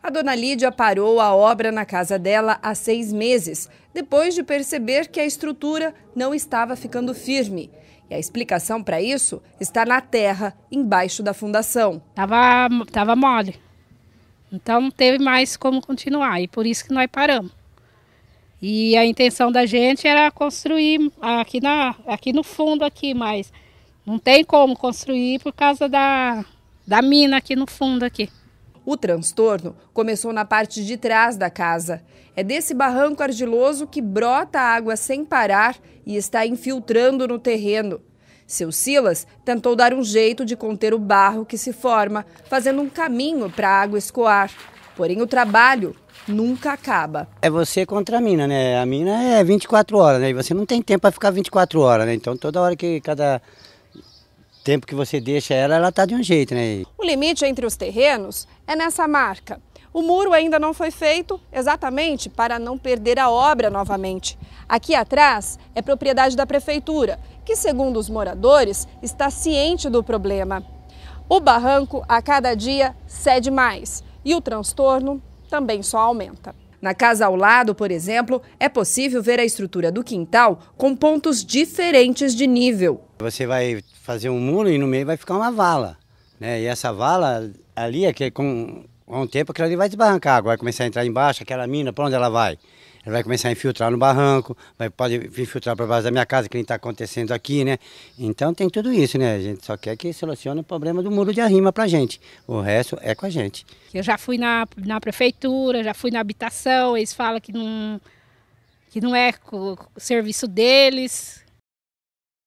A dona Lídia parou a obra na casa dela há seis meses, depois de perceber que a estrutura não estava ficando firme. E a explicação para isso está na terra, embaixo da fundação. Tava, tava mole. Então não teve mais como continuar e por isso que nós paramos. E a intenção da gente era construir aqui, na, aqui no fundo aqui, mas não tem como construir por causa da, da mina aqui no fundo aqui. O transtorno começou na parte de trás da casa. É desse barranco argiloso que brota água sem parar e está infiltrando no terreno. Seu Silas tentou dar um jeito de conter o barro que se forma, fazendo um caminho para a água escoar. Porém, o trabalho nunca acaba. É você contra a mina, né? A mina é 24 horas, né? E você não tem tempo para ficar 24 horas, né? Então, toda hora que cada tempo que você deixa ela, ela está de um jeito, né? O limite entre os terrenos é nessa marca. O muro ainda não foi feito exatamente para não perder a obra novamente. Aqui atrás é propriedade da prefeitura, que, segundo os moradores, está ciente do problema. O barranco a cada dia cede mais e o transtorno também só aumenta. Na casa ao lado, por exemplo, é possível ver a estrutura do quintal com pontos diferentes de nível. Você vai fazer um muro e no meio vai ficar uma vala. Né? E essa vala ali, é que é com, com o tempo, aquilo ali vai desbarrancar. Agora vai começar a entrar embaixo, aquela mina, para onde ela vai? Ela vai começar a infiltrar no barranco, vai, pode infiltrar para baixo da minha casa, que nem está acontecendo aqui, né? Então tem tudo isso, né? A gente só quer que solucione o problema do muro de arrima para a gente. O resto é com a gente. Eu já fui na, na prefeitura, já fui na habitação, eles falam que não, que não é o serviço deles,